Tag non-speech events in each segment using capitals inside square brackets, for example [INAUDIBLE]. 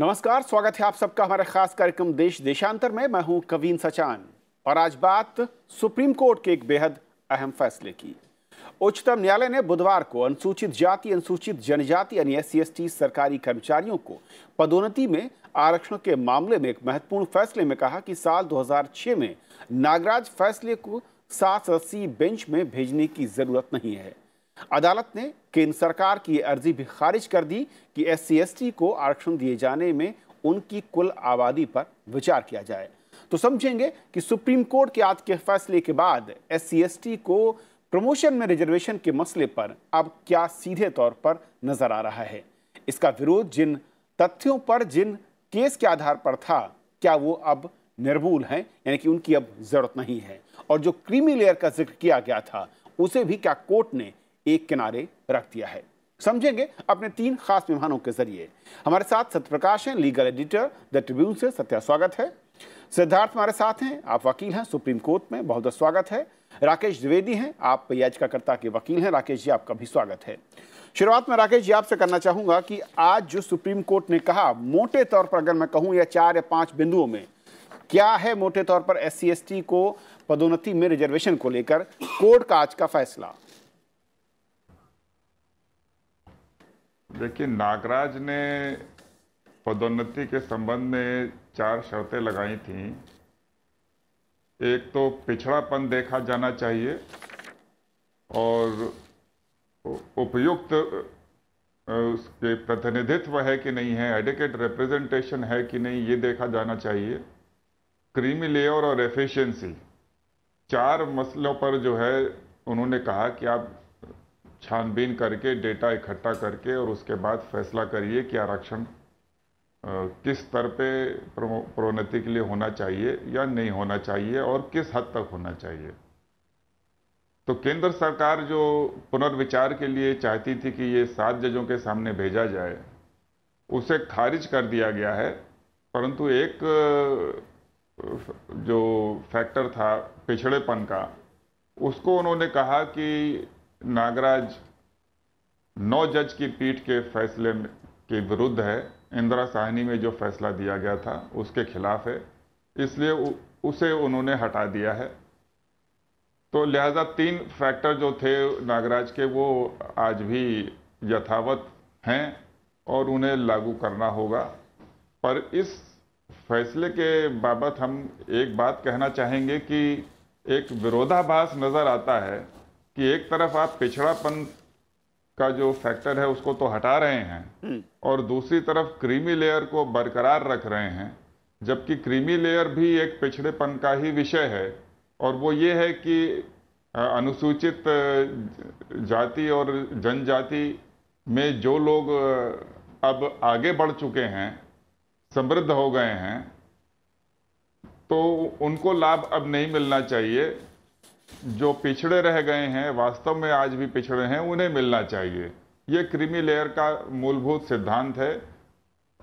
नमस्कार स्वागत है आप सबका हमारे खास कार्यक्रम देश देशांतर में मैं हूं कवीन सचान और आज बात सुप्रीम कोर्ट के एक बेहद अहम फैसले की उच्चतम न्यायालय ने बुधवार को अनुसूचित जाति अनुसूचित जनजाति यानी एस सी सरकारी कर्मचारियों को पदोन्नति में आरक्षण के मामले में एक महत्वपूर्ण फैसले में कहा कि साल 2006 में नागराज फैसले को सात सदस्यीय बेंच में भेजने की जरूरत नहीं है अदालत ने केंद्र सरकार की अर्जी भी खारिज कर दी कि एस सी को आरक्षण दिए जाने में उनकी कुल आबादी पर विचार किया जाए तो समझेंगे कि सुप्रीम कोर्ट के आज के फैसले के बाद एस सी को प्रमोशन में रिजर्वेशन के मसले पर अब क्या सीधे तौर पर नजर आ रहा है इसका विरोध जिन तथ्यों पर जिन केस के आधार पर था क्या वो अब निर्मूल हैं यानी कि उनकी अब जरूरत नहीं है और जो क्रीमी लेयर का जिक्र किया गया था उसे भी क्या कोर्ट ने एक किनारे रख दिया है समझेंगे अपने तीन खास मेहमानों के जरिए हमारे साथ सत्यप्रकाश हैं लीगल एडिटर द ट्रिब्यून से सत्या स्वागत है सिद्धार्थ हमारे साथ हैं आप वकील हैं सुप्रीम कोर्ट में बहुत बहुत स्वागत है राकेश द्विवेदी हैं आप याचिकाकर्ता के वकील हैं राकेश जी आपका भी स्वागत है शुरुआत में राकेश जी आपसे करना चाहूंगा कि आज जो सुप्रीम कोर्ट ने कहा मोटे तौर पर अगर मैं कहूं या चार या पांच बिंदुओं में क्या है मोटे तौर पर एस सी को पदोन्नति में रिजर्वेशन को लेकर कोर्ट का आज का फैसला देखिए नागराज ने पदोन्नति के संबंध में चार शर्तें लगाई थी एक तो पिछड़ापन देखा जाना चाहिए और उपयुक्त उसके प्रतिनिधित्व है कि नहीं है एडिकेट रिप्रेजेंटेशन है कि नहीं ये देखा जाना चाहिए क्रीमी लेयर और एफिशिएंसी चार मसलों पर जो है उन्होंने कहा कि आप छानबीन करके डेटा इकट्ठा करके और उसके बाद फैसला करिए कि आरक्षण किस स्तर पे प्रोन्नति के लिए होना चाहिए या नहीं होना चाहिए और किस हद तक होना चाहिए तो केंद्र सरकार जो पुनर्विचार के लिए चाहती थी कि ये सात जजों के सामने भेजा जाए उसे खारिज कर दिया गया है परंतु एक जो फैक्टर था पिछड़ेपन का उसको उन्होंने कहा कि नागराज नौ जज की पीठ के फैसले के विरुद्ध है इंदिरा साहनी में जो फैसला दिया गया था उसके खिलाफ है इसलिए उसे उन्होंने हटा दिया है तो लिहाजा तीन फैक्टर जो थे नागराज के वो आज भी यथावत हैं और उन्हें लागू करना होगा पर इस फैसले के बाबत हम एक बात कहना चाहेंगे कि एक विरोधाभास नज़र आता है कि एक तरफ आप पिछड़ापन का जो फैक्टर है उसको तो हटा रहे हैं हम्म। और दूसरी तरफ क्रीमी लेयर को बरकरार रख रहे हैं जबकि क्रीमी लेयर भी एक पिछड़ेपन का ही विषय है और वो ये है कि अनुसूचित जाति और जनजाति में जो लोग अब आगे बढ़ चुके हैं समृद्ध हो गए हैं तो उनको लाभ अब नहीं मिलना चाहिए जो पिछड़े रह गए हैं वास्तव में आज भी पिछड़े हैं उन्हें मिलना चाहिए ये क्रीमी लेयर का मूलभूत सिद्धांत है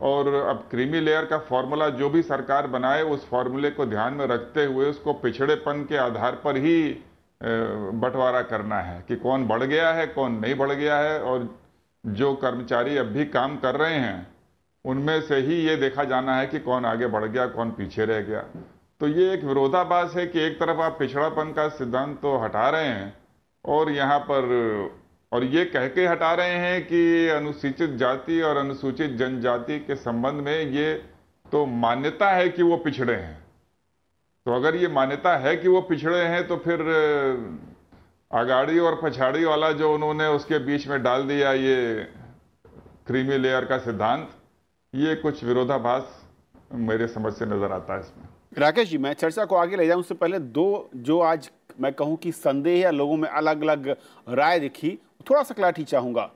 और अब क्रीमी लेयर का फॉर्मूला जो भी सरकार बनाए उस फॉर्मूले को ध्यान में रखते हुए उसको पिछड़ेपन के आधार पर ही बंटवारा करना है कि कौन बढ़ गया है कौन नहीं बढ़ गया है और जो कर्मचारी अब भी काम कर रहे हैं उनमें से ही ये देखा जाना है कि कौन आगे बढ़ गया कौन पीछे रह गया तो ये एक विरोधाभास है कि एक तरफ आप पिछड़ापन का सिद्धांत तो हटा रहे हैं और यहाँ पर और ये कह के हटा रहे हैं कि अनुसूचित जाति और अनुसूचित जनजाति के संबंध में ये तो मान्यता है कि वो पिछड़े हैं तो अगर ये मान्यता है कि वो पिछड़े हैं तो फिर आगाड़ी और पछाड़ी वाला जो उन्होंने उसके बीच में डाल दिया ये क्रीमी लेयर का सिद्धांत ये कुछ विरोधाभास मेरे समझ से नज़र आता है इसमें राकेश जी मैं चर्चा को आगे ले जाऊं उससे पहले दो जो आज मैं कहूं कि संदेह या लोगों में अलग अलग राय दिखी थोड़ा सा क्लैरिटी चाहूंगा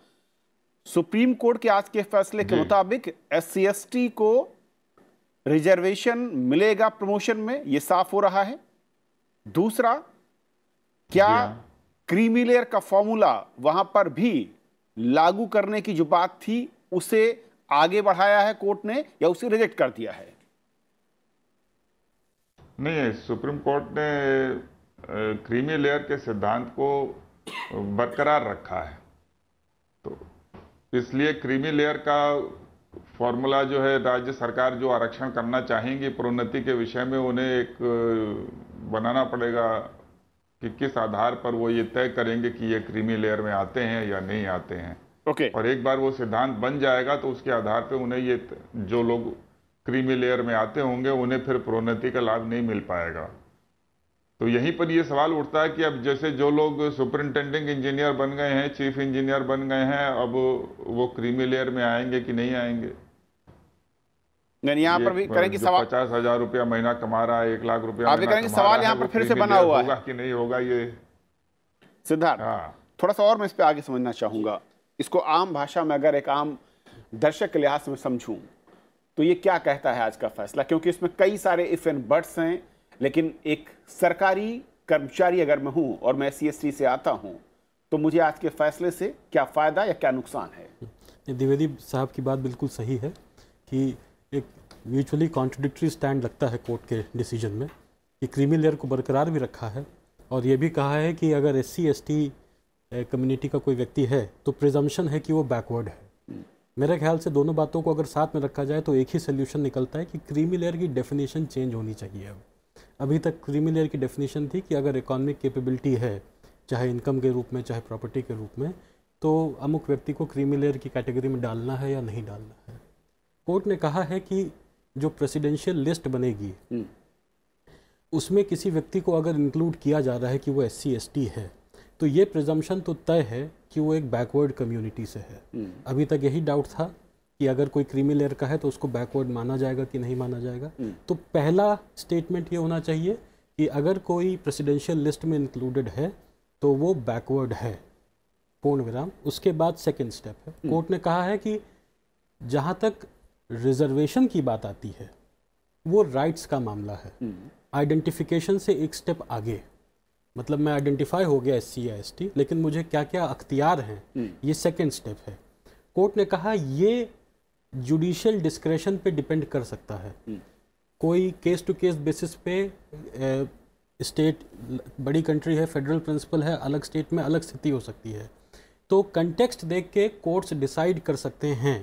सुप्रीम कोर्ट के आज के फैसले के मुताबिक एस सी को रिजर्वेशन मिलेगा प्रमोशन में ये साफ हो रहा है दूसरा क्या क्रीमी लेयर हाँ। का फॉर्मूला वहां पर भी लागू करने की जो बात थी उसे आगे बढ़ाया है कोर्ट ने या उसे रिजेक्ट कर दिया है नहीं सुप्रीम कोर्ट ने क्रीमी लेयर के सिद्धांत को बरकरार रखा है तो इसलिए क्रीमी लेयर का फॉर्मूला जो है राज्य सरकार जो आरक्षण करना चाहेंगी प्रोन्नति के विषय में उन्हें एक बनाना पड़ेगा कि किस आधार पर वो ये तय करेंगे कि ये क्रीमी लेयर में आते हैं या नहीं आते हैं ओके okay. और एक बार वो सिद्धांत बन जाएगा तो उसके आधार पे उन्हें ये जो लोग क्रीमी लेयर में आते होंगे उन्हें फिर प्रोन्नति का लाभ नहीं मिल पाएगा तो यहीं पर यह सवाल उठता है कि अब जैसे जो लोग सुपरिंटेंडिंग इंजीनियर बन गए हैं चीफ इंजीनियर बन गए हैं अब वो क्रीमी लेयर में आएंगे कि नहीं आएंगे नहीं यहाँ पर भी करेंगे सवाल पचास हजार रुपया महीना कमा रहा है एक लाख रुपया सवाल यहाँ पर फिर से बना हुआ होगा कि नहीं होगा ये सिद्धार्थ हाँ थोड़ा सा और मैं इस पर आगे समझना चाहूंगा इसको आम भाषा में अगर एक आम दर्शक के लिहाज में समझूँ तो ये क्या कहता है आज का फैसला क्योंकि इसमें कई सारे इफ एंड बर्ड्स हैं लेकिन एक सरकारी कर्मचारी अगर मैं हूँ और मैं सी से आता हूँ तो मुझे आज के फैसले से क्या फ़ायदा या क्या नुकसान है द्विवेदी साहब की बात बिल्कुल सही है कि एक म्यूचुअली कॉन्ट्रोडिक्ट्री स्टैंड लगता है कोर्ट के डिसीजन में कि क्रीमी लेयर को बरकरार भी रखा है और ये भी कहा है कि अगर एस सी कम्युनिटी का कोई व्यक्ति है तो प्रिजम्पन है कि वो बैकवर्ड है मेरे ख्याल से दोनों बातों को अगर साथ में रखा जाए तो एक ही सोल्यूशन निकलता है कि क्रीमी लेयर की डेफिनेशन चेंज होनी चाहिए अब अभी तक क्रीमी लेयर की डेफिनेशन थी कि अगर इकोनॉमिक कैपेबिलिटी है चाहे इनकम के रूप में चाहे प्रॉपर्टी के रूप में तो अमुक व्यक्ति को क्रीमी लेयर की कैटेगरी में डालना है या नहीं डालना है कोर्ट ने कहा है कि जो प्रेसिडेंशियल लिस्ट बनेगी हम्म। उसमें किसी व्यक्ति को अगर इंक्लूड किया जा रहा है कि वो एस सी है तो ये प्रिजम्पन तो तय है कि वो एक बैकवर्ड कम्युनिटी से है हम्म। अभी तक यही डाउट था कि अगर कोई क्रीमी लेयर का है तो उसको बैकवर्ड माना जाएगा कि नहीं माना जाएगा हम्म। तो पहला स्टेटमेंट ये होना चाहिए कि अगर कोई प्रेसिडेंशियल लिस्ट में इंक्लूडेड है तो वो बैकवर्ड है पूर्ण विराम उसके बाद सेकेंड स्टेप है हम्म। कोर्ट ने कहा है कि जहाँ तक रिजर्वेशन की बात आती है वो राइट्स का मामला है आइडेंटिफिकेशन से एक स्टेप आगे मतलब मैं आइडेंटिफाई हो गया एस सी या एस टी लेकिन मुझे क्या क्या अख्तियार हैं हम्म। ये सेकेंड स्टेप है कोर्ट ने कहा ये जुडिशल डिस्क्रेशन पे डिपेंड कर सकता है हम्म। कोई केस टू केस बेसिस पे स्टेट बड़ी कंट्री है फेडरल प्रिंसिपल है अलग स्टेट में अलग स्थिति हो सकती है तो कंटेक्स्ट देख के कोर्ट्स डिसाइड कर सकते हैं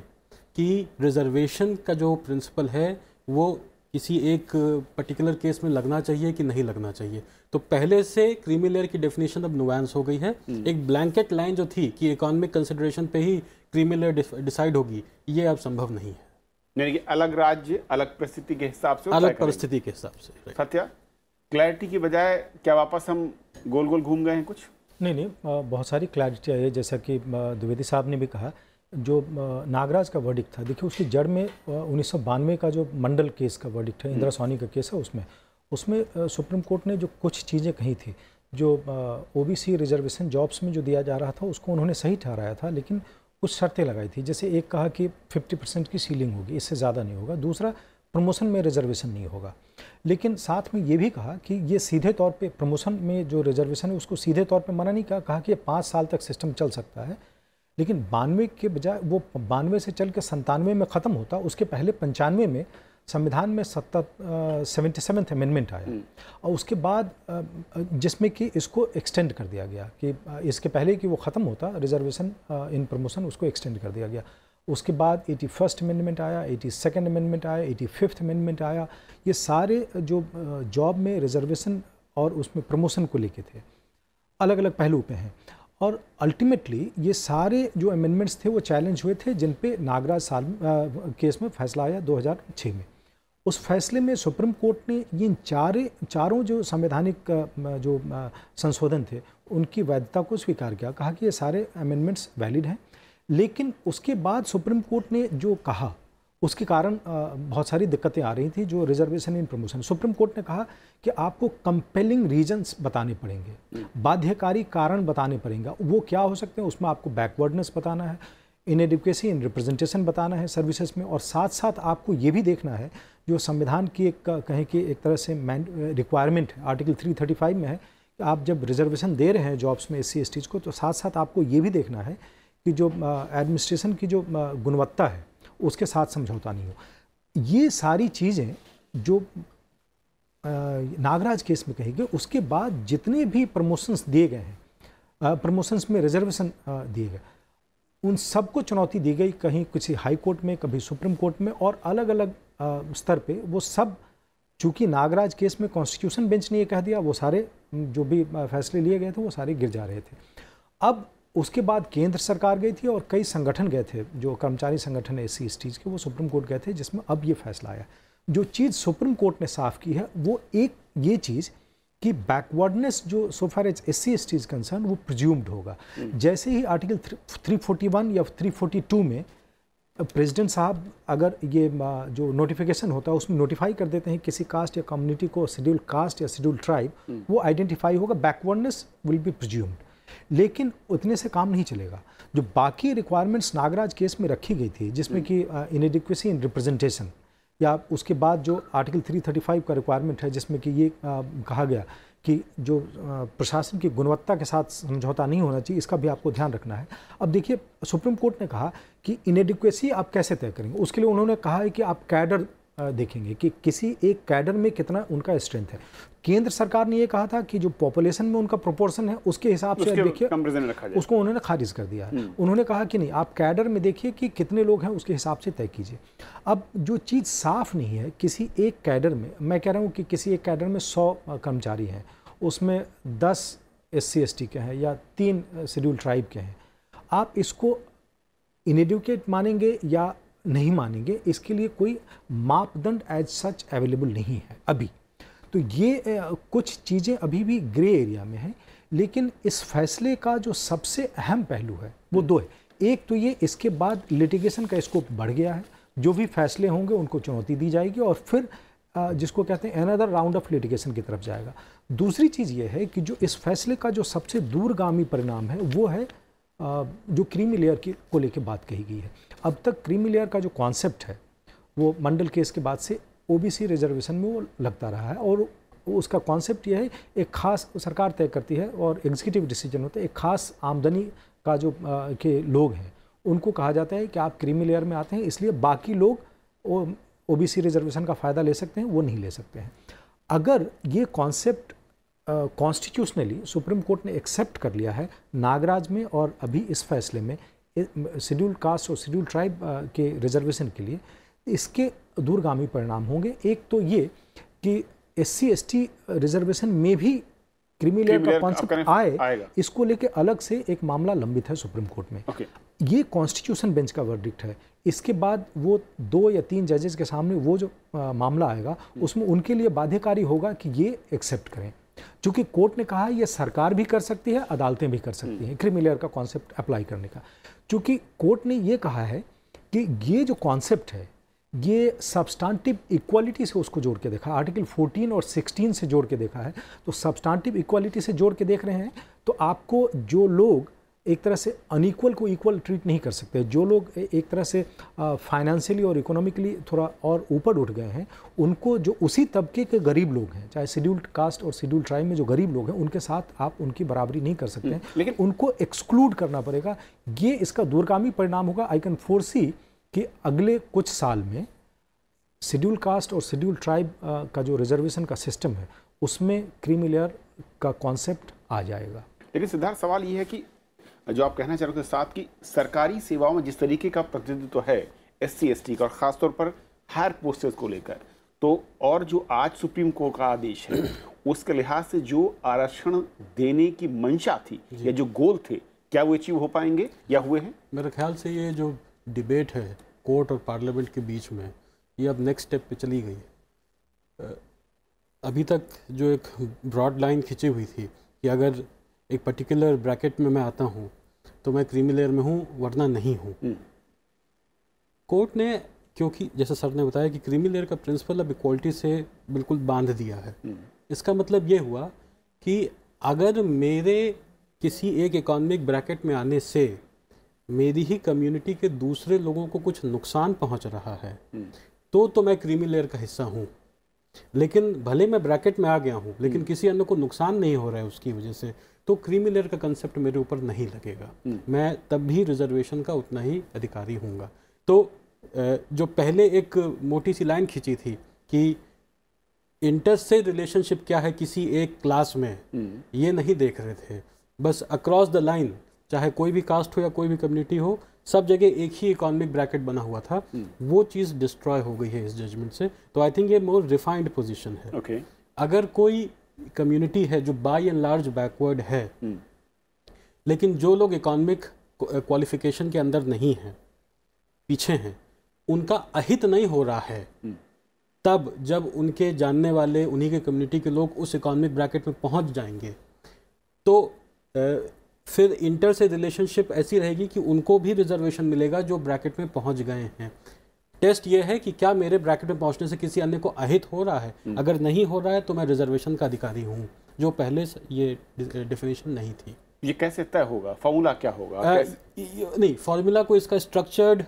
कि रिजर्वेशन का जो प्रिंसिपल है वो किसी एक पर्टिकुलर केस में लगना चाहिए कि नहीं लगना चाहिए तो पहले से क्रीमी लेयर की डेफिनेशन अब नुवांस हो गई है हम्म। एक ब्लैंकेट लाइन जो थी कि इकोनॉमिक कंसिडरेशन पे ही क्रीमी लेयर डिसाइड होगी ये अब संभव नहीं है यानी कि अलग राज्य अलग परिस्थिति के हिसाब से अलग परिस्थिति के हिसाब से सत्या क्लैरिटी की बजाय क्या वापस हम गोल गोल घूम गए हैं कुछ नहीं नहीं बहुत सारी क्लैरिटी आई है जैसा कि द्विवेदी साहब ने भी कहा जो नागराज का वर्डिक्ट था देखिए उसकी जड़ में उन्नीस का जो मंडल केस का वर्डिक्ट है इंदिरा सोनी का केस है उसमें उसमें सुप्रीम कोर्ट ने जो कुछ चीज़ें कही थी जो ओबीसी रिजर्वेशन जॉब्स में जो दिया जा रहा था उसको उन्होंने सही ठहराया था लेकिन कुछ शर्तें लगाई थी जैसे एक कहा कि 50 परसेंट की सीलिंग होगी इससे ज़्यादा नहीं होगा दूसरा प्रमोशन में रिजर्वेशन नहीं होगा लेकिन साथ में ये भी कहा कि ये सीधे तौर पे प्रमोशन में जो रिजर्वेशन है उसको सीधे तौर पे मना नहीं कहा कहा कि ये पाँच साल तक सिस्टम चल सकता है लेकिन बानवे के बजाय वो बानवे से चल के संतानवे में ख़त्म होता उसके पहले पंचानवे में संविधान में सत्ता सेवेंटी सेवन्थ अमेंडमेंट आया हम्म। और उसके बाद जिसमें कि इसको एक्सटेंड कर दिया गया कि इसके पहले कि वो ख़त्म होता रिजर्वेशन इन प्रमोशन उसको एक्सटेंड कर दिया गया उसके बाद एटी फर्स्ट अमेंडमेंट आया एटी सेकेंड अमेंडमेंट आया एटी फिफ्थ अमेंडमेंट आया ये सारे जो जॉब में रिजर्वेशन और उसमें प्रमोशन को लेके थे अलग अलग पहलू पे हैं और अल्टीमेटली ये सारे जो अमेंडमेंट्स थे वो चैलेंज हुए थे जिन पे नागराज साल केस में फैसला आया 2006 में उस फैसले में सुप्रीम कोर्ट ने ये चारे चारों जो संवैधानिक जो संशोधन थे उनकी वैधता को स्वीकार किया कहा कि ये सारे अमेंडमेंट्स वैलिड हैं लेकिन उसके बाद सुप्रीम कोर्ट ने जो कहा उसके कारण बहुत सारी दिक्कतें आ रही थी जो reservation in promotion supreme court ने कहा कि आपको कंपेलिंग रीजंस बताने पड़ेंगे बाध्यकारी कारण बताने पड़ेंगे वो क्या हो सकते हैं उसमें आपको बैकवर्डनेस बताना है इन एडुकेसी इन रिप्रेजेंटेशन बताना है सर्विसेज में और साथ साथ आपको ये भी देखना है जो संविधान की एक कहें कि एक तरह से मैंड रिक्वायरमेंट आर्टिकल 335 में है कि आप जब रिजर्वेशन दे रहे हैं जॉब्स में एस सी को तो साथ साथ आपको ये भी देखना है कि जो एडमिनिस्ट्रेशन की जो गुणवत्ता है उसके साथ समझौता नहीं हो ये सारी चीज़ें जो नागराज केस में कही गई उसके बाद जितने भी प्रमोशंस दिए गए हैं प्रमोशंस में रिजर्वेशन दिए गए उन सबको चुनौती दी गई कहीं किसी हाई कोर्ट में कभी सुप्रीम कोर्ट में और अलग अलग स्तर पे वो सब चूँकि नागराज केस में कॉन्स्टिट्यूशन बेंच ने ये कह दिया वो सारे जो भी फैसले लिए गए थे वो सारे गिर जा रहे थे अब उसके बाद केंद्र सरकार गई थी और कई संगठन गए थे जो कर्मचारी संगठन है एस सी के वो सुप्रीम कोर्ट गए थे जिसमें अब ये फैसला आया जो चीज़ सुप्रीम कोर्ट ने साफ की है वो एक ये चीज़ कि बैकवर्डनेस जो so far as S C S concern वो प्रज्यूम्ड होगा हम्म। जैसे ही आर्टिकल थ्री फोर्टी वन या थ्री फोर्टी टू में प्रेसिडेंट साहब अगर ये जो नोटिफिकेशन होता है उसमें नोटिफाई कर देते हैं किसी कास्ट या कम्युनिटी को schedule caste or schedule hmm. Tribe वो आइडेंटिफाई होगा बैकवर्डनेस विल बी प्रज्यूम्ड लेकिन उतने से काम नहीं चलेगा जो बाकी रिक्वायरमेंट्स नागराज केस में रखी गई थी जिसमें कि इनएडिक्वेसी इन रिप्रेजेंटेशन या उसके बाद जो आर्टिकल 335 का रिक्वायरमेंट है जिसमें कि ये आ, कहा गया कि जो प्रशासन की गुणवत्ता के साथ समझौता नहीं होना चाहिए इसका भी आपको ध्यान रखना है अब देखिए सुप्रीम कोर्ट ने कहा कि इनएडिक्वेसी आप कैसे तय करेंगे उसके लिए उन्होंने कहा है कि आप कैडर देखेंगे कि किसी एक कैडर में कितना उनका स्ट्रेंथ है केंद्र सरकार ने ये कहा था कि जो पॉपुलेशन में उनका प्रोपोर्शन है उसके हिसाब से देखिए उसको उन्होंने खारिज कर दिया है हम्म। उन्होंने कहा कि नहीं आप कैडर में देखिए कि कितने लोग हैं उसके हिसाब से तय कीजिए अब जो चीज़ साफ नहीं है किसी एक कैडर में मैं कह रहा हूँ कि किसी एक कैडर में सौ कर्मचारी हैं उसमें दस एस सी के हैं या तीन शेड्यूल ट्राइब के हैं आप इसको इनएडुकेट मानेंगे या नहीं मानेंगे इसके लिए कोई मापदंड एज सच अवेलेबल नहीं है अभी तो ये कुछ चीज़ें अभी भी ग्रे एरिया में हैं लेकिन इस फैसले का जो सबसे अहम पहलू है वो दो है एक तो ये इसके बाद लिटिगेशन का स्कोप बढ़ गया है जो भी फैसले होंगे उनको चुनौती दी जाएगी और फिर जिसको कहते हैं अनदर राउंड ऑफ लिटिगेशन की तरफ जाएगा दूसरी चीज़ ये है कि जो इस फैसले का जो सबसे दूरगामी परिणाम है वो है जो क्रीमी लेयर की को लेकर बात कही गई है अब तक क्रीमी लेयर का जो कॉन्सेप्ट है वो मंडल केस के बाद से ओबीसी रिजर्वेशन में वो लगता रहा है और उसका कॉन्सेप्ट यह है एक खास सरकार तय करती है और एग्जीक्यूटिव डिसीजन होता है एक खास आमदनी का जो आ, के लोग हैं उनको कहा जाता है कि आप क्रीमी लेयर में आते हैं इसलिए बाकी लोग ओ बी रिजर्वेशन का फ़ायदा ले सकते हैं वो नहीं ले सकते हैं अगर ये कॉन्सेप्ट कॉन्स्टिट्यूशनली सुप्रीम कोर्ट ने एक्सेप्ट कर लिया है नागराज में और अभी इस फैसले में शेड्यूल कास्ट और शेड्यूल ट्राइब के रिजर्वेशन के लिए इसके दूरगामी परिणाम होंगे एक तो ये कि एस सी रिजर्वेशन में भी क्रिमिलेयर का कॉन्सेप्ट आए इसको लेके अलग से एक मामला लंबित है सुप्रीम कोर्ट में okay. ये कॉन्स्टिट्यूशन बेंच का वर्डिक्ट है इसके बाद वो दो या तीन जजेस के सामने वो जो आ, मामला आएगा हम्म। उसमें उनके लिए बाध्यकारी होगा कि ये एक्सेप्ट करें चूंकि कोर्ट ने कहा यह सरकार भी कर सकती है अदालतें भी कर सकती हैं क्रिमिलियर का कॉन्सेप्ट अप्लाई करने का चूंकि कोर्ट ने यह कहा है कि ये जो कॉन्सेप्ट है ये सब्सटांटिव इक्वालिटी से उसको जोड़ के देखा आर्टिकल 14 और 16 से जोड़ के देखा है तो सब्सटांटिव इक्वालिटी से जोड़ के देख रहे हैं तो आपको जो लोग एक तरह से अनइक्वल को इक्वल ट्रीट नहीं कर सकते जो लोग एक तरह से फाइनेंशियली और इकोनॉमिकली थोड़ा और ऊपर उठ गए हैं उनको जो उसी तबके के गरीब लोग हैं चाहे शेड्यूल्ड कास्ट और शेड्यूल ट्राइब में जो गरीब लोग हैं उनके साथ आप उनकी बराबरी नहीं कर सकते हम्म, हैं लेकिन उनको एक्सक्लूड करना पड़ेगा ये इसका दूरगामी परिणाम होगा आई कैन फोर्सी कि अगले कुछ साल में शेड्यूल कास्ट और शेड्यूल ट्राइब का जो रिजर्वेशन का सिस्टम है उसमें क्रीमिलेयर का कॉन्सेप्ट आ जाएगा लेकिन सिद्धार्थ सवाल ये है कि जो आप कहना चाह रहे हो साथ की सरकारी सेवाओं में जिस तरीके का प्रतिनिधित्व है एस सी एस टी का और ख़ासतौर पर हायर पोस्टर्स को लेकर तो और जो आज सुप्रीम कोर्ट का आदेश है [CLEARS THROAT] उसके लिहाज से जो आरक्षण देने की मंशा थी या जो गोल थे क्या वो अचीव हो पाएंगे या हुए हैं मेरे ख्याल से ये जो डिबेट है कोर्ट और पार्लियामेंट के बीच में ये अब नेक्स्ट स्टेप पे चली गई है अभी तक जो एक ब्रॉड लाइन खिंची हुई थी कि अगर एक पर्टिकुलर ब्रैकेट में मैं आता हूँ तो मैं क्रीमी लेयर में हूँ वरना नहीं हूँ कोर्ट हम्म। ने क्योंकि जैसे सर ने बताया कि क्रीमी लेयर का प्रिंसिपल अब इक्वालिटी से बिल्कुल बांध दिया है हम्म। इसका मतलब ये हुआ कि अगर मेरे किसी एक इकोनॉमिक ब्रैकेट में आने से मेरी ही कम्युनिटी के दूसरे लोगों को कुछ नुकसान पहुंच रहा है हम्म। तो तो मैं क्रीमी लेयर का हिस्सा हूँ लेकिन भले मैं ब्रैकेट में आ गया हूँ लेकिन हम्म। किसी अन्य को नुकसान नहीं हो रहा है उसकी वजह से तो क्रीमी लेयर का कंसेप्ट मेरे ऊपर नहीं लगेगा हम्म। मैं तब भी रिजर्वेशन का उतना ही अधिकारी हूँगा तो जो पहले एक मोटी सी लाइन खींची थी कि इंटर से रिलेशनशिप क्या है किसी एक क्लास में हम्म। ये नहीं देख रहे थे बस अक्रॉस द लाइन चाहे कोई भी कास्ट हो या कोई भी कम्युनिटी हो सब जगह एक ही इकोनॉमिक ब्रैकेट बना हुआ था हम्म। वो चीज़ डिस्ट्रॉय हो गई है इस जजमेंट से तो आई थिंक ये मोर रिफाइंड पोजिशन है okay. अगर कोई कम्युनिटी है जो बाई एंड लार्ज बैकवर्ड है हम्म। लेकिन जो लोग इकोनॉमिक क्वालिफिकेशन के अंदर नहीं है पीछे हैं उनका अहित नहीं हो रहा है हम्म। तब जब उनके जानने वाले उन्हीं के कम्युनिटी के लोग उस इकोनॉमिक ब्रैकेट में पहुंच जाएंगे तो फिर इंटर से रिलेशनशिप ऐसी रहेगी कि उनको भी रिजर्वेशन मिलेगा जो ब्रैकेट में पहुंच गए हैं टेस्ट यह है कि क्या मेरे ब्रैकेट में पहुंचने से किसी अन्य को अहित हो रहा है हम्म। अगर नहीं हो रहा है तो मैं रिजर्वेशन का अधिकारी हूँ जो पहले ये डिफिनेशन नहीं थी ये कैसे तय होगा फॉर्मूला क्या होगा आ, नहीं फॉर्मूला को इसका स्ट्रक्चर्ड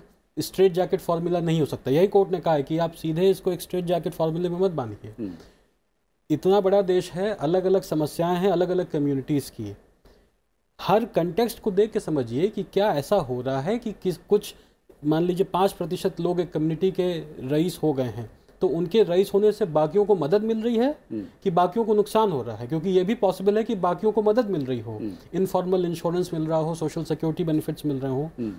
स्ट्रेट जैकेट फार्मूला नहीं हो सकता यही कोर्ट ने कहा है कि आप सीधे इसको एक स्ट्रेट जैकेट फार्मूले में मत बांधिए हम्म। इतना बड़ा देश है अलग अलग समस्याएं हैं अलग अलग कम्युनिटीज़ की हर कंटेक्स्ट को देख के समझिए कि क्या ऐसा हो रहा है कि किस कुछ मान लीजिए पाँच प्रतिशत लोग एक कम्युनिटी के रईस हो गए हैं तो उनके रईस होने से बाकियों को मदद मिल रही है हम्म। कि बाकियों को नुकसान हो रहा है क्योंकि ये भी पॉसिबल है कि बाकियों को मदद मिल रही हो इनफॉर्मल हम्म। इंश्योरेंस मिल रहा हो सोशल सिक्योरिटी बेनिफिट्स मिल रहे हों हम्म।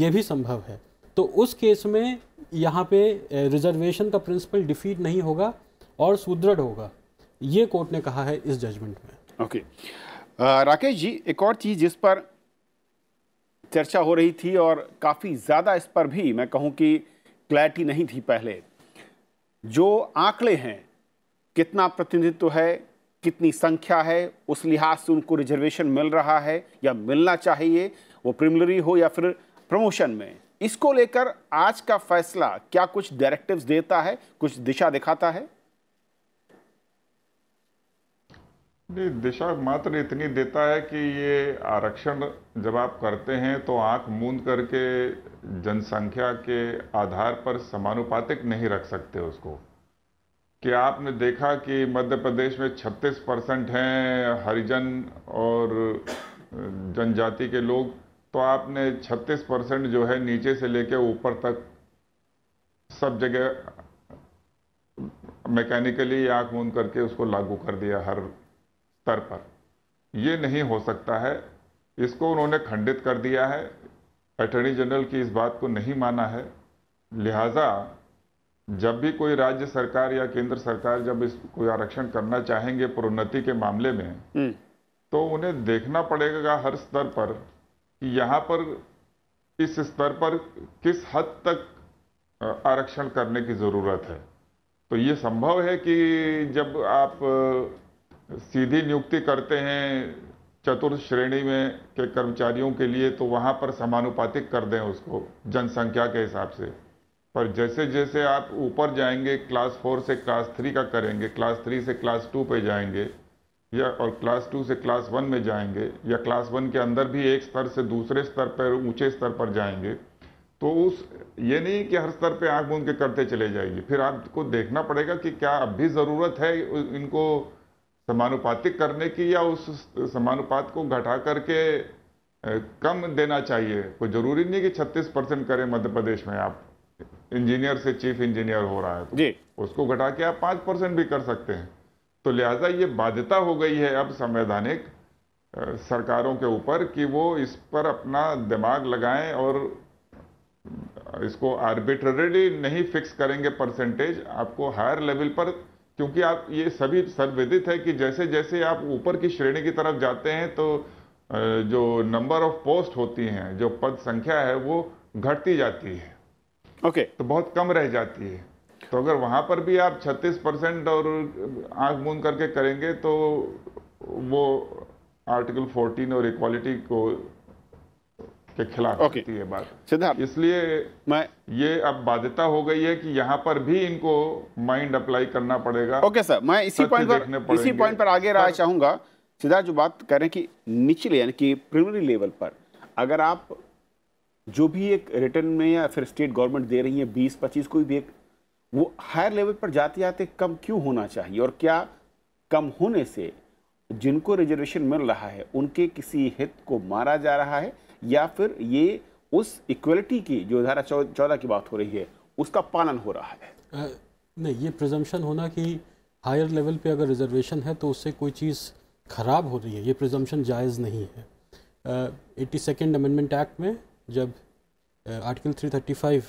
ये भी संभव है तो उस केस में यहाँ पे रिजर्वेशन का प्रिंसिपल डिफीट नहीं होगा और सुदृढ़ होगा ये कोर्ट ने कहा है इस जजमेंट में ओके okay. राकेश जी एक और चीज़ जिस पर चर्चा हो रही थी और काफ़ी ज़्यादा इस पर भी मैं कहूँ कि क्लैरिटी नहीं थी पहले जो आंकड़े हैं कितना प्रतिनिधित्व है कितनी संख्या है उस लिहाज से उनको रिजर्वेशन मिल रहा है या मिलना चाहिए वो प्रिमिलरी हो या फिर प्रमोशन में इसको लेकर आज का फैसला क्या कुछ डायरेक्टिव्स देता है कुछ दिशा दिखाता है नहीं दिशा मात्र इतनी देता है कि ये आरक्षण जब आप करते हैं तो आंख मूंद करके जनसंख्या के आधार पर समानुपातिक नहीं रख सकते उसको कि आपने देखा कि मध्य प्रदेश में 36 परसेंट हैं हरिजन और जनजाति के लोग तो आपने 36 परसेंट जो है नीचे से लेकर ऊपर तक सब जगह मैकेनिकली आंख मूंद करके उसको लागू कर दिया हर स्तर पर ये नहीं हो सकता है इसको उन्होंने खंडित कर दिया है अटर्नी जनरल की इस बात को नहीं माना है लिहाजा जब भी कोई राज्य सरकार या केंद्र सरकार जब इस कोई आरक्षण करना चाहेंगे प्रोन्नति के मामले में हम्म। तो उन्हें देखना पड़ेगा हर स्तर पर कि यहाँ पर इस स्तर पर किस हद तक आरक्षण करने की ज़रूरत है तो ये संभव है कि जब आप सीधी नियुक्ति करते हैं चतुर्थ श्रेणी में के कर्मचारियों के लिए तो वहाँ पर समानुपातिक कर दें उसको जनसंख्या के हिसाब से पर जैसे जैसे आप ऊपर जाएंगे क्लास फोर से क्लास थ्री का करेंगे क्लास थ्री से क्लास टू पे जाएंगे या और क्लास टू से क्लास वन में जाएंगे या क्लास वन के अंदर भी एक स्तर से दूसरे स्तर पर ऊंचे स्तर पर जाएंगे तो उस ये नहीं कि हर स्तर पे आँख बूंद के करते चले जाइए फिर आपको देखना पड़ेगा कि क्या अब भी ज़रूरत है इनको समानुपातिक करने की या उस समानुपात को घटा करके कम देना चाहिए कोई ज़रूरी नहीं कि 36 परसेंट करें मध्य प्रदेश में आप इंजीनियर से चीफ इंजीनियर हो रहा है तो जी। उसको घटा के आप पाँच परसेंट भी कर सकते हैं तो लिहाजा ये बाध्यता हो गई है अब संवैधानिक सरकारों के ऊपर कि वो इस पर अपना दिमाग लगाएं और इसको आर्बिट्ररीली नहीं फिक्स करेंगे परसेंटेज आपको हायर लेवल पर क्योंकि आप ये सभी सर्वविदित है कि जैसे जैसे आप ऊपर की श्रेणी की तरफ जाते हैं तो जो नंबर ऑफ पोस्ट होती हैं जो पद संख्या है वो घटती जाती है ओके okay. तो बहुत कम रह जाती है तो अगर वहाँ पर भी आप 36 परसेंट और आंख मूंद करके करेंगे तो वो आर्टिकल 14 और इक्वालिटी को के खिलाफ होती है बात सिद्धार्थ इसलिए मैं ये अब बाध्यता हो गई है कि यहाँ पर भी इनको माइंड अप्लाई करना पड़ेगा ओके सर मैं इसी पॉइंट पर इसी पॉइंट पर आगे रहना चाहूंगा सिद्धार्थ जो बात कर रहे हैं कि निचले यानी कि प्रिलिमिनरी लेवल पर अगर आप जो भी एक रिटर्न में या फिर स्टेट गवर्नमेंट दे रही है बीस पच्चीस कोई भी एक वो हायर लेवल पर जाते जाते कम क्यों होना चाहिए और क्या कम होने से जिनको रिजर्वेशन मिल रहा है उनके किसी हित को मारा जा रहा है या फिर ये उस इक्वलिटी की जो धारा चौदह की बात हो रही है उसका पालन हो रहा है नहीं ये प्रजम्पन होना कि हायर लेवल पे अगर रिजर्वेशन है तो उससे कोई चीज़ ख़राब हो रही है ये प्रजम्पन जायज़ नहीं है एट्टी सेकेंड अमेंडमेंट एक्ट में जब article three thirty five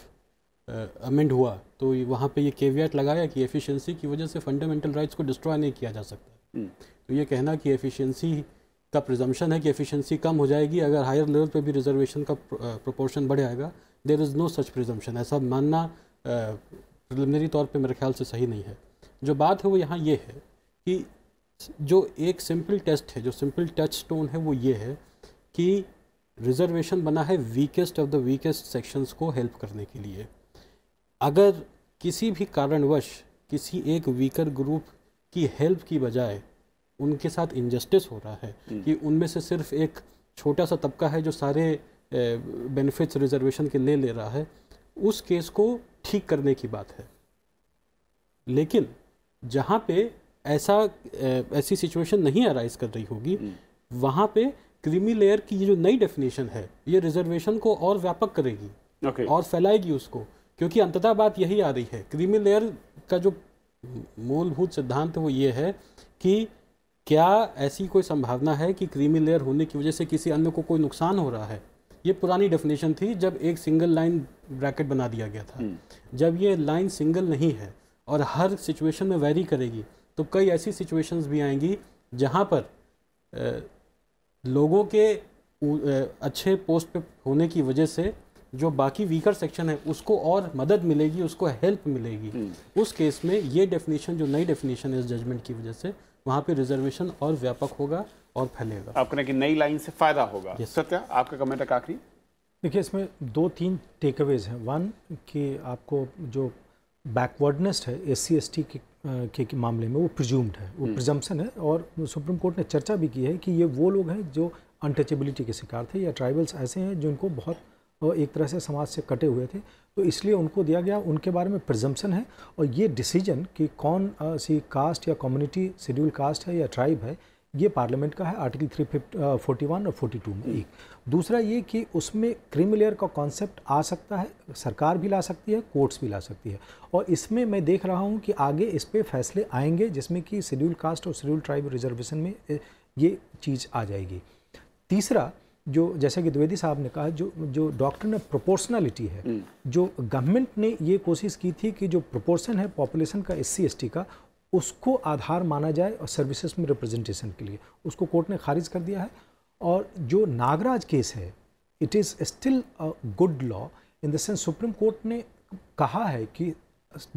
amend हुआ तो वहाँ पे ये केवियट लगाया कि एफिशिएंसी की वजह से फंडामेंटल राइट्स को डिस्ट्रॉय नहीं किया जा सकता हम्म। तो ये कहना कि एफिशिएंसी का प्रिजम्पन है कि एफिशिएंसी कम हो जाएगी अगर हायर लेवल पे भी रिजर्वेशन का प्रोपोर्शन बढ़ जाएगा there is no such presumption ऐसा मानना प्रिलिमिनरी तौर पे मेरे ख्याल से सही नहीं है जो बात है वो यहाँ ये है कि जो एक सिंपल टेस्ट है जो सिंपल टच स्टोन है वो ये है कि रिजर्वेशन बना है weakest of the weakest sections को हेल्प करने के लिए अगर किसी भी कारणवश किसी एक वीकर ग्रुप की हेल्प की बजाय उनके साथ इनजस्टिस हो रहा है हम्म। कि उनमें से सिर्फ एक छोटा सा तबका है जो सारे बेनिफिट्स रिजर्वेशन के ले ले रहा है उस केस को ठीक करने की बात है लेकिन जहाँ पे ऐसा ऐसी सिचुएशन नहीं अराइज कर रही होगी हम्म। वहाँ पे क्रीमी लेयर की ये जो नई डेफिनेशन है ये रिजर्वेशन को और व्यापक करेगी okay. और फैलाएगी उसको क्योंकि अंततः बात यही आ रही है क्रीमी लेयर का जो मूलभूत सिद्धांत वो ये है कि क्या ऐसी कोई संभावना है कि क्रीमी लेयर होने की वजह से किसी अन्य को कोई नुकसान हो रहा है ये पुरानी डेफिनेशन थी जब एक सिंगल लाइन ब्रैकेट बना दिया गया था हम्म। जब ये लाइन सिंगल नहीं है और हर सिचुएशन में वेरी करेगी तो कई ऐसी सिचुएशंस भी आएंगी जहाँ पर ए, लोगों के ए, अच्छे पोस्ट पे होने की वजह से जो बाकी वीकर सेक्शन है उसको और मदद मिलेगी उसको हेल्प मिलेगी हम्म। उस केस में ये डेफिनेशन जो नई डेफिनेशन है इस जजमेंट की वजह से वहाँ पे रिजर्वेशन और व्यापक होगा और फैलेगा आपको ना कि नई लाइन से फ़ायदा होगा सत्या आपका कमेंट आखिरी देखिए इसमें दो तीन टेकअवेज हैं वन कि आपको जो बैकवर्डनेस है एस सी एस टी के, के मामले में वो प्रिज्यूम्ड है वो प्रिजम्पन hmm. है और सुप्रीम कोर्ट ने चर्चा भी की है कि ये वो लोग हैं जो अनटचेबिलिटी के शिकार थे या ट्राइबल्स ऐसे हैं जिनको बहुत एक तरह से समाज से कटे हुए थे तो इसलिए उनको दिया गया उनके बारे में प्रजम्पन है और ये डिसीजन कि कौन सी caste or community schedule caste है या ट्राइब है ये पार्लियामेंट का है आर्टिकल थ्री फोर्टी वन और फोर्टी टू में एक दूसरा ये कि उसमें क्रिमिलेयर का कॉन्सेप्ट आ सकता है सरकार भी ला सकती है कोर्ट्स भी ला सकती है और इसमें मैं देख रहा हूँ कि आगे इस पर फैसले आएंगे जिसमें कि शेड्यूल कास्ट और शेड्यूल ट्राइब रिजर्वेशन में ये चीज़ आ जाएगी तीसरा जो जैसे कि द्विवेदी साहब ने कहा जो जो डॉक्टर ने प्रोपोर्शनलिटी है हम्म। जो गवर्नमेंट ने ये कोशिश की थी कि जो प्रोपोर्शन है पॉपुलेशन का एस सी का उसको आधार माना जाए और सर्विसेज में रिप्रेजेंटेशन के लिए उसको कोर्ट ने खारिज कर दिया है और जो नागराज केस है it is still a good law in the sense supreme court ने कहा है कि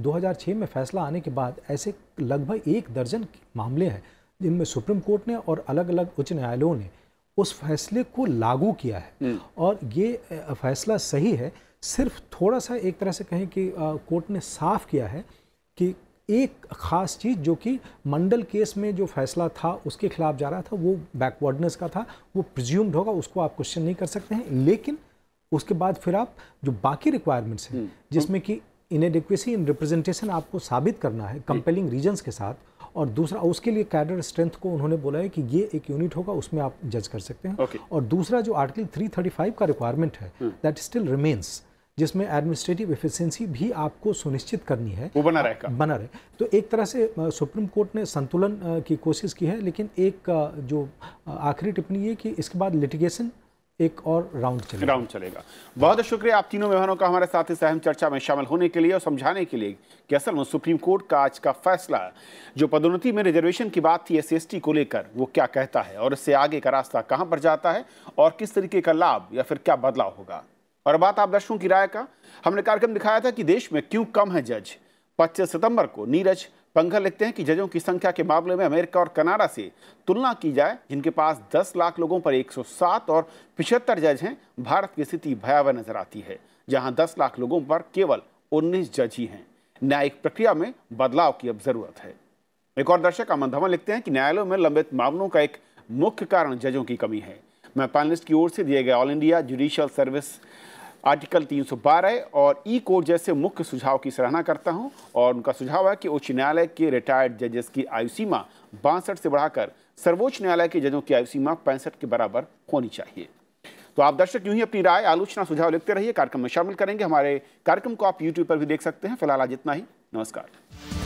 2006 में फैसला आने के बाद ऐसे लगभग एक दर्जन मामले हैं जिनमें सुप्रीम कोर्ट ने और अलग अलग उच्च न्यायालयों ने उस फैसले को लागू किया है हम्म। और ये फैसला सही है सिर्फ थोड़ा सा एक तरह से कहें कि कोर्ट ने साफ किया है कि एक खास चीज़ जो कि मंडल केस में जो फैसला था उसके खिलाफ जा रहा था वो बैकवर्डनेस का था वो प्रज्यूम्ड होगा उसको आप क्वेश्चन नहीं कर सकते हैं लेकिन उसके बाद फिर आप जो बाकी रिक्वायरमेंट्स हैं हम्म। जिसमें कि इनएडिक्वेसी इन रिप्रेजेंटेशन आपको साबित करना है कंपेलिंग रीजन्स के साथ और दूसरा उसके लिए कैडर स्ट्रेंथ को उन्होंने बोला है कि ये एक यूनिट होगा उसमें आप जज कर सकते हैं okay. और दूसरा जो आर्टिकल 335 का रिक्वायरमेंट है दैट स्टिल रिमेन्स जिसमें एडमिनिस्ट्रेटिव एफिशिएंसी भी आपको सुनिश्चित करनी है वो बना रहेगा बना रहे तो एक तरह से सुप्रीम कोर्ट ने संतुलन की कोशिश की है लेकिन एक जो आखिरी टिप्पणी ये कि इसके बाद लिटिगेशन एक और राउंड चलेगा राउंड चलेगा बहुत शुक्रिया आप तीनों मेहमानों का हमारे साथ इस अहम चर्चा में शामिल होने के लिए और समझाने के लिए कि असल में सुप्रीम कोर्ट का आज का फैसला जो पदोन्नति में रिजर्वेशन की बात थी एस को लेकर वो क्या कहता है और इससे आगे का रास्ता कहाँ पर जाता है और किस तरीके का लाभ या फिर क्या बदलाव होगा और बात आप दर्शकों की राय का हमने कार्यक्रम दिखाया था कि देश में क्यों कम है जज पच्चीस सितंबर को नीरज पंखा लिखते हैं कि जजों की संख्या के मामले में अमेरिका और कनाडा से तुलना की जाए जिनके पास 10 लाख लोगों पर 107 और पिछहत्तर जज हैं भारत की स्थिति भयावह नजर आती है जहां 10 लाख लोगों पर केवल 19 जज ही हैं न्यायिक प्रक्रिया में बदलाव की अब जरूरत है एक और दर्शक अमन धवन लिखते हैं कि न्यायालयों में लंबित मामलों का एक मुख्य कारण जजों की कमी है मैं पैनलिस्ट की ओर से दिए गए all India judicial service article 312 और ई कोर्ट जैसे मुख्य सुझाव की सराहना करता हूं और उनका सुझाव है कि उच्च न्यायालय के रिटायर्ड जजेस की आयु सीमा बासठ से बढ़ाकर सर्वोच्च न्यायालय के जजों की आयु सीमा पैंसठ के बराबर होनी चाहिए तो आप दर्शक यूं ही अपनी राय आलोचना सुझाव लिखते रहिए कार्यक्रम में शामिल करेंगे हमारे कार्यक्रम को आप यूट्यूब पर भी देख सकते हैं फिलहाल आज इतना ही नमस्कार